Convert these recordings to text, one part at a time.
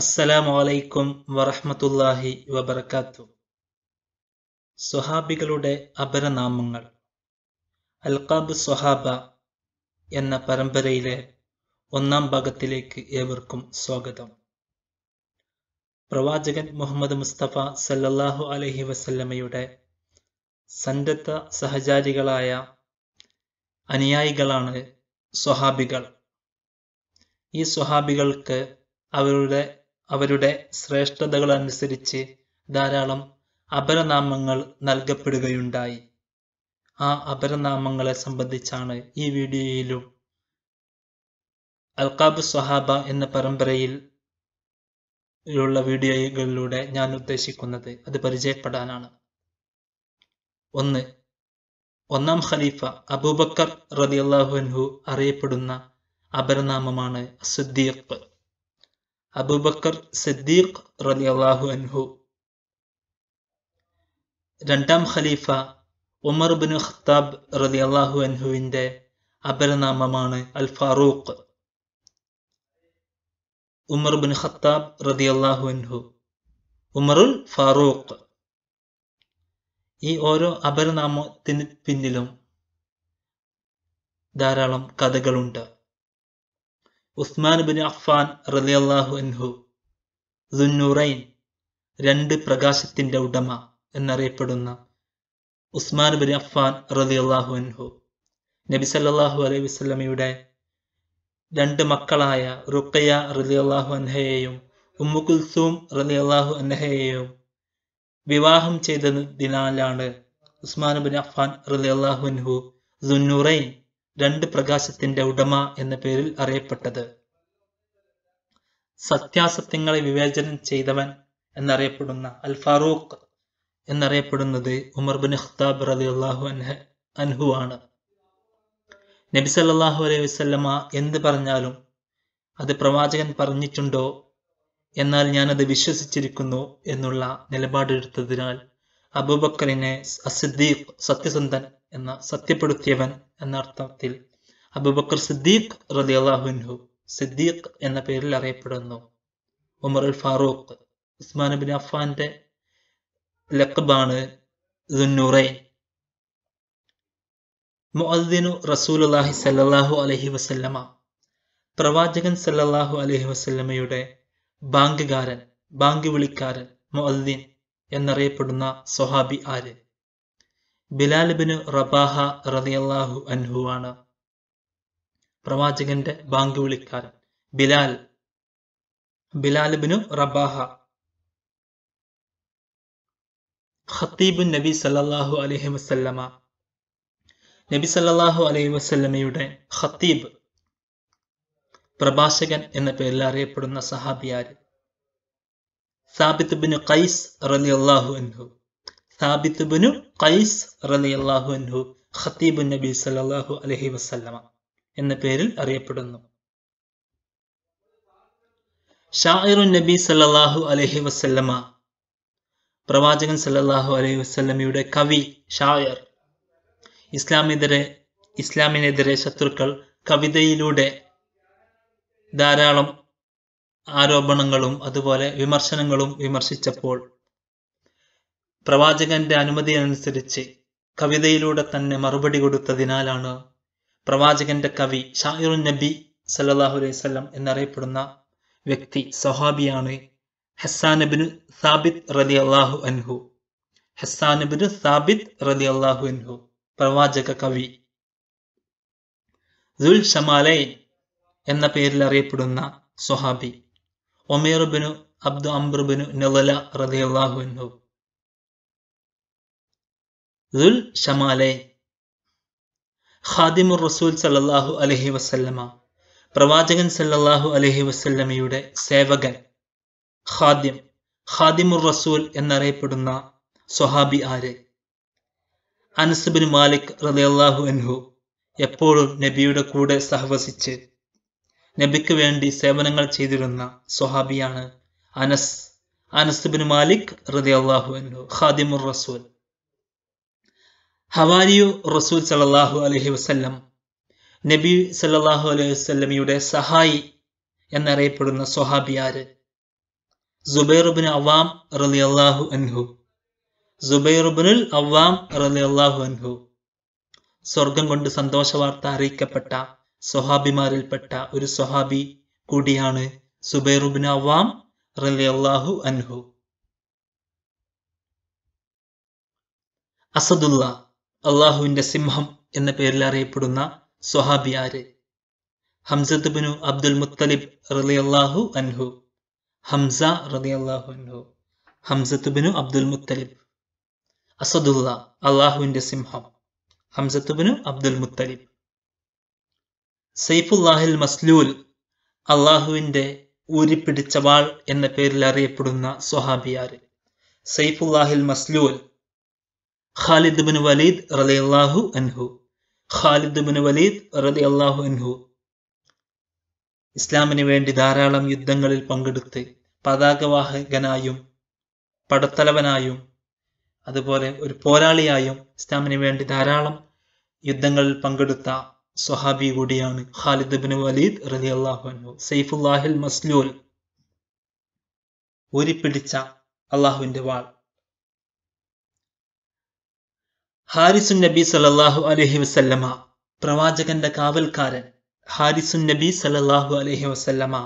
അസ്സലാമു അലൈക്കും വറഹമത്തല്ലാഹി വബർക്കാത്തു സ്വഹാബികളുടെ അപരനാമങ്ങൾ അൽഖാബ് സ്വഹാബ എന്ന പരമ്പരയിലെ ഒന്നാം ഭാഗത്തിലേക്ക് ഏവർക്കും സ്വാഗതം പ്രവാചകൻ മുഹമ്മദ് മുസ്തഫ സല്ലല്ലാഹു അലഹി വസല്ലമയുടെ സന്നദ്ധ സഹചാരികളായ അനുയായികളാണ് സ്വഹാബികൾ ഈ സ്വഹാബികൾക്ക് അവരുടെ അവരുടെ ശ്രേഷ്ഠതകൾ അനുസരിച്ച് ധാരാളം അപരനാമങ്ങൾ നൽകപ്പെടുകയുണ്ടായി ആ അപരനാമങ്ങളെ സംബന്ധിച്ചാണ് ഈ വീഡിയോയിലും അൽക്കാബ് സ്വഹാബ എന്ന പരമ്പരയിൽ ഉള്ള വീഡിയോകളിലൂടെ ഞാൻ ഉദ്ദേശിക്കുന്നത് അത് പരിചയപ്പെടാനാണ് ഒന്ന് ഒന്നാം ഖലീഫ അബൂബക്കർ റതിയല്ലാഹുൻഹു അറിയപ്പെടുന്ന അപരനാമമാണ് സുദ്ദീഖ് അബൂബക്കർ സിദ്ദീഖ് അള്ളാഹു അൻഹു രണ്ടാം ഖലീഫ ഉമർ ബിൻ ഖത്താബ് അള്ളാഹു അൻഹുവിൻ്റെ അപരനാമമാണ് Al Farooq Umar bin Khattab അള്ളാഹു അൻഹു ഉമറുൽ ഫാറൂഖ് ഈ ഓരോ അപരനാമത്തിന് പിന്നിലും ധാരാളം കഥകളുണ്ട് ഉസ്മാൻ ബിൻ അഫ്ഫാൻ റലിയല്ലാഹു അൻഹു ദുന്നൂറൈൻ രണ്ട് പ്രകാശത്തിന്റെ ഉടമ എന്നറിയപ്പെടുന്ന ഉസ്മാൻ ബിൻ അഫ്ഫാൻ റലിയല്ലാഹു അൻഹു നബി സല്ലാഹു അലൈഹി വസ്ലമിയുടെ രണ്ട് മക്കളായ റുക്കയ റലിയല്ലാഹു അൻഹയെയും ഉമ്മു കുൽസൂം റലിയല്ലാഹു അൻഹയെയും വിവാഹം ചെയ്തതിനാലാണ് ഉസ്മാൻ ബിൻ അഫ്ഫാൻ റലിയല്ലാഹു അൻഹു ദുന്നൂറൈൻ രണ്ട് പ്രകാശത്തിന്റെ ഉടമ എന്ന പേരിൽ അറിയപ്പെട്ടത് സത്യാസത്യങ്ങളെ വിവേചനം ചെയ്തവൻ എന്നറിയപ്പെടുന്ന അൽ ഫാറൂഖ് എന്നറിയപ്പെടുന്നത് ഉമർ ബിൻ ഖത്താബ് റതി അള്ളാഹു അൻഹു ആണ് നബി സല്ലാഹു അലൈഹി വസ്ലമ എന്ത് പറഞ്ഞാലും അത് പ്രവാചകൻ പറഞ്ഞിട്ടുണ്ടോ എന്നാൽ ഞാനത് വിശ്വസിച്ചിരിക്കുന്നു എന്നുള്ള നിലപാടെടുത്തതിനാൽ അബൂബക്കറിനെ അസിദ്ദീഖ് സത്യസന്ധൻ എന്ന സത്യപ്പെടുത്തിയവൻ എന്ന അർത്ഥത്തിൽ അബുബക്കർ സിദ്ദീഖ് റലിയല്ലാഹുൻഹു സിദ്ദീഖ് എന്ന പേരിൽ അറിയപ്പെടുന്നു Umar Al Farooq Usman bin അഫാന്റെ ലക്കബാണ് മുഅദ്ദീനു മുഅദ്ദിനു അള്ളാഹി സല്ലാഹു അലൈഹി വസല്ലമ പ്രവാചകൻ സല്ലാഹു അലൈഹി വസല്ലമയുടെ ബാങ്കുകാരൻ ബാങ്ക് വിളിക്കാരൻ മുഅദ്ദിൻ എന്നറിയപ്പെടുന്ന സ്വഹാബി ആര്യൻ ബിലാലിബിന് റബാഹ റതിയല്ലാഹു അൻഹു ആണ് പ്രവാചകന്റെ ബാങ്ക് വിളിക്കാരൻ ബിലാൽ ബിലാലിബിനു റബാഹ ഖത്തീബുൻ നബി സല്ലാഹു അലഹി വസ്ല്ലമ നബി സല്ലാഹു അലൈഹി വസ്ല്ലമയുടെ ഖത്തീബ് പ്രഭാഷകൻ എന്ന പേരിൽ അറിയപ്പെടുന്ന സഹാബിയാര് സാബിത്ത് ബിൻ ഖൈസ് റലി അള്ളാഹു അൻഹു താബിത്ത് ഖൈസ് അൻഹു ഖത്തീബു നബി സല്ലാഹു അലഹി വസ്ല്ലമ എന്ന പേരിൽ അറിയപ്പെടുന്നു ഷാഹിറു നബി സല്ലാഹു അലഹി വസ്ല്ലമ പ്രവാചകൻ സല്ലാഹു അലൈഹി വസ്ല്ലമയുടെ കവി ഷായർ ഇസ്ലാമിതരെ ഇസ്ലാമിനെതിരെ ശത്രുക്കൾ കവിതയിലൂടെ ധാരാളം ആരോപണങ്ങളും അതുപോലെ വിമർശനങ്ങളും വിമർശിച്ചപ്പോൾ പ്രവാചകന്റെ അനുമതി അനുസരിച്ച് കവിതയിലൂടെ തന്നെ മറുപടി കൊടുത്തതിനാലാണ് പ്രവാചകന്റെ കവി ഷാഹിറുൻ നബി സല്ലാഹു അലൈവല്ലം എന്നറിയപ്പെടുന്ന വ്യക്തി സൊഹാബിയാണ് ഹസാനബിന് സാബിദ് റലി അള്ളാഹു അൻഹു ഹസാനബിന് സാബിദ് റലി അള്ളാഹു അൻഹു പ്രവാചക കവി ദുൽ ഷമാലൈൻ എന്ന പേരിൽ അറിയപ്പെടുന്ന സൊഹാബി ഒമീർബിനു അബ്ദു അംബ്രുബിനു നവല റലി അള്ളാഹു അൻഹു ദുൽ ഷമാലെ ഖാദിമുർ റസൂൽ സല്ലാഹു അലഹി വസല്ലമ പ്രവാചകൻ സല്ലല്ലാഹു അലഹി വസല്ലമയുടെ സേവകൻ ഖാദ്യം ഖാദിമുർ റസൂൽ എന്നറിയപ്പെടുന്ന സ്വഹാബി ആര് അനസുബിൻ മാലിക് റലിയല്ലാഹു അൻഹു എപ്പോഴും നബിയുടെ കൂടെ സഹവസിച്ച് നബിക്ക് വേണ്ടി സേവനങ്ങൾ ചെയ്തിരുന്ന സ്വഹാബിയാണ് അനസ് അനസുബിൻ മാലിക് റലിയല്ലാഹു അൻഹു ഖാദിമുർ റസൂൽ ഹവാരിയു റസൂൽ സലല്ലാഹു അലഹി വസ്ല്ലം നബി സല്ലാഹു അലൈഹി വസ്ല്ലമിയുടെ സഹായി എന്നറിയപ്പെടുന്ന സൊഹാബിയാര് സുബൈറുബിൻ അവാം റലി അള്ളാഹു അൻഹു സുബൈറുബിനുൽ അവാം റലി അള്ളാഹു അൻഹു സ്വർഗം കൊണ്ട് സന്തോഷ വാർത്ത അറിയിക്കപ്പെട്ട സൊഹാബിമാരിൽപ്പെട്ട ഒരു സൊഹാബി കൂടിയാണ് സുബൈറുബിന് അവാം റലി അള്ളാഹു അൻഹു അസദുല്ല അള്ളാഹുവിന്റെ സിംഹം എന്ന പേരിൽ അറിയപ്പെടുന്ന സൊഹാബിയാര് ഹംസത്ത് ബിനു അബ്ദുൽ മുത്തലിബ് റലി അള്ളാഹു അൻഹു ഹംസ റലി അള്ളാഹു അൻഹു ഹംസത്ത് ബിനു അബ്ദുൽ മുത്തലിബ് അസദുല്ല അള്ളാഹുവിന്റെ സിംഹം ഹംസത്ത് ബിനു അബ്ദുൽ മുത്തലിബ് സൈഫുല്ലാഹിൽ മസ്ലൂൽ അള്ളാഹുവിന്റെ ഊരിപ്പിടിച്ച വാൾ എന്ന പേരിൽ അറിയപ്പെടുന്ന സൊഹാബിയാര് സൈഫുല്ലാഹിൽ മസ്ലൂൽ ഖാലിദ് ബിൻ വലീദ് അള്ളാഹു അൻഹു ഖാലിദ് ബിൻ വലീദ് അള്ളാഹു അൻഹു ഇസ്ലാമിന് വേണ്ടി ധാരാളം യുദ്ധങ്ങളിൽ പങ്കെടുത്ത് പതാകവാഹകനായും പടത്തലവനായും അതുപോലെ ഒരു പോരാളിയായും ഇസ്ലാമിന് വേണ്ടി ധാരാളം യുദ്ധങ്ങളിൽ പങ്കെടുത്ത സ്വഹാബി കൂടിയാണ് ഖാലിദ് ബിൻ വലീദ് റലി അള്ളാഹു അൻഹു സെയ്ഫുല്ലാഹിൽ മസ്ലൂൽ ഊരിപ്പിടിച്ച അള്ളാഹുവിൻ്റെ വാൾ ഹാരിസുൻ നബി സലല്ലാഹു അലഹി വസല്ലമ പ്രവാചകന്റെ കാവൽക്കാരൻ ഹാരിസുൻ നബി സലല്ലാഹു അലഹി വസല്ലമ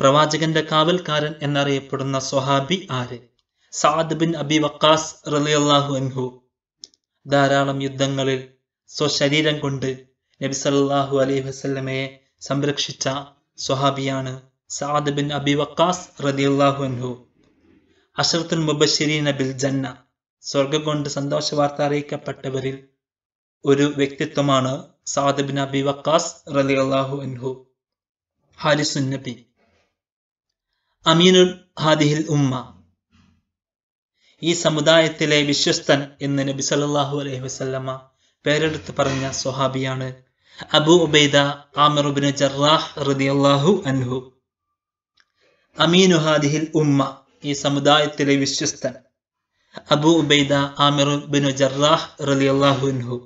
പ്രവാചകന്റെ കാവൽക്കാരൻ എന്നറിയപ്പെടുന്ന സ്വഹാബി ആര് സാദ് ബിൻ അബി വക്കാസ് റലിയല്ലാഹു അൻഹു ധാരാളം യുദ്ധങ്ങളിൽ സ്വശരീരം കൊണ്ട് നബി സലല്ലാഹു അലൈഹി വസല്ലമയെ സംരക്ഷിച്ച സ്വഹാബിയാണ് സാദ് ബിൻ അബി വക്കാസ് റലിയല്ലാഹു അൻഹു അഷറത്തുൽ മുബശ്ശരീന ബിൽ ജന്ന സ്വർഗം കൊണ്ട് സന്തോഷ വാർത്ത അറിയിക്കപ്പെട്ടവരിൽ ഒരു വ്യക്തിത്വമാണ് സാദ് അബി വക്കാസ് റലി അള്ളാഹു അൻഹു ഹാലിസുൻ നബി അമീനുൽ ഹാദിഹിൽ ഉമ്മ ഈ സമുദായത്തിലെ വിശ്വസ്തൻ എന്ന് നബി സല്ലാഹു അലൈഹി വസല്ലമ്മ പേരെടുത്ത് പറഞ്ഞ സ്വഹാബിയാണ് അബു ഉബൈദ ആമിറുബിന് ജറാഹ് അള്ളാഹു അൻഹു അമീനുഹാദിഹിൽ ഉമ്മ ഈ സമുദായത്തിലെ വിശ്വസ്തൻ Abu Ubaidah Amir bin Jarrah റലിയല്ലാഹുൻഹു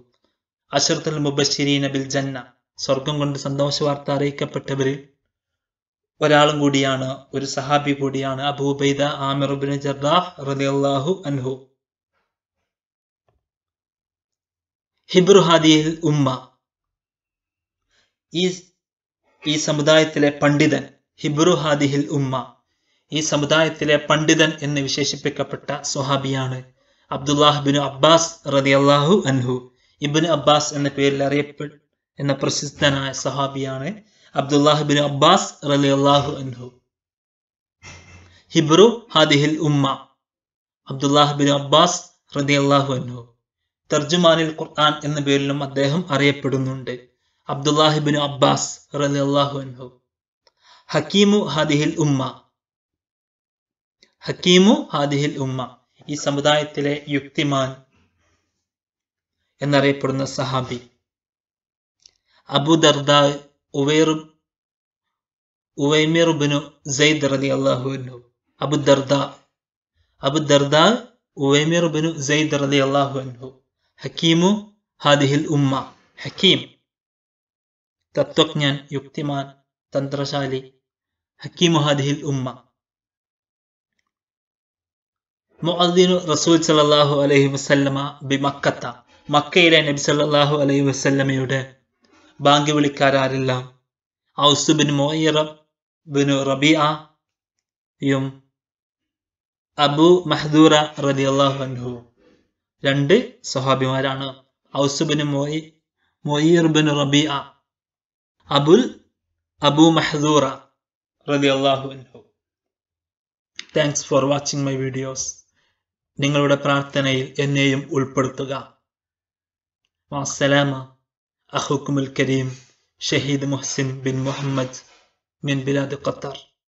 അഷർത്തുൽ മുബഷിരീന ബിൽ ജന്ന സ്വർഗം കൊണ്ട് സന്തോഷ വാർത്ത അറിയിക്കപ്പെട്ടവരിൽ ഒരാളും കൂടിയാണ് ഒരു സഹാബി കൂടിയാണ് അബു ഉബൈദ ആമിർ ബിനു ജറാഹ് റലിയല്ലാഹു അൻഹു ഹിബ്രു ഹാദിയിൽ ഉമ്മ ഈ ഈ സമുദായത്തിലെ പണ്ഡിതൻ ഹിബ്രു ഹാദിഹിൽ ഉമ്മ ഈ സമുദായത്തിലെ പണ്ഡിതൻ എന്ന് വിശേഷിപ്പിക്കപ്പെട്ട സുഹാബിയാണ് അബ്ദുല്ലാഹ് ബിൻ അബ്ബാസ് അള്ളാഹു അൻഹു ഇബിൻ അബ്ബാസ് എന്ന പേരിൽ അറിയപ്പെ എന്ന പ്രസിദ്ധനായ സഹാബിയാണ് അബ്ദുല്ലാഹ് ബിൻ അബ്ബാസ് അള്ളാഹു അൻഹു ഹിബ്രു ഹാദിഹിൽ ഉമ്മ അബ്ദുല്ലാഹ് ബിൻ അബ്ബാസ് അള്ളാഹു അൻഹു തർജുമാനിൽ ഖുർആൻ എന്ന പേരിലും അദ്ദേഹം അറിയപ്പെടുന്നുണ്ട് അബ്ദുല്ലാഹിബിൻ അബ്ബാസ് അള്ളാഹു അൻഹു ഹക്കീമു ഹാദിഹിൽ ഉമ്മ ഹക്കീമു ഹാദിഹിൽ ഉമ്മ ഈ സമുദായത്തിലെ യുക്തിമാൻ എന്നറിയപ്പെടുന്ന സഹാബി അബുദർദ ഉവൈർ ഉവൈമിർബിനു സെയ്ദ് റലി അള്ളാഹുവിനു അബുദർദ അബുദർദ ഉവൈമിർബിനു സെയ്ദ് റലി അള്ളാഹുവിനു ഹക്കീമു ഹാദിഹിൽ ഉമ്മ ഹക്കീം തത്വജ്ഞാൻ യുക്തിമാൻ തന്ത്രശാലി ഹക്കീമു ഹാദിഹിൽ ഉമ്മ മുഅദ്ദീനു റസൂൽ സല്ലല്ലാഹു അലൈഹി വസല്ലമ മക്കത്ത മക്കയിലെ നബി സല്ലാഹു അലൈഹി വസല്ലമയുടെ ബാങ്ക് വിളിക്കാരാരെല്ലാം ഔസ് ബിൻ മോയിറ ബിൻ റബിയും അബു മഹദൂറ റതി അള്ളാഹു അൻഹു രണ്ട് സ്വഹാബിമാരാണ് ഔസ് ബിൻ മോയി മൊയീർ ബിൻ റബിയ അബുൽ അബു മഹദൂറ റതി അള്ളാഹു അൻഹു Thanks for watching my videos. നിങ്ങളുടെ പ്രാർത്ഥനയിൽ എന്നെയും ഉൾപ്പെടുത്തുക വാസലാമ അഹുക്കുമുൽ കരീം ഷഹീദ് മുഹ്സിൻ ബിൻ മുഹമ്മദ് മിൻ ബിലാദ് ഖത്തർ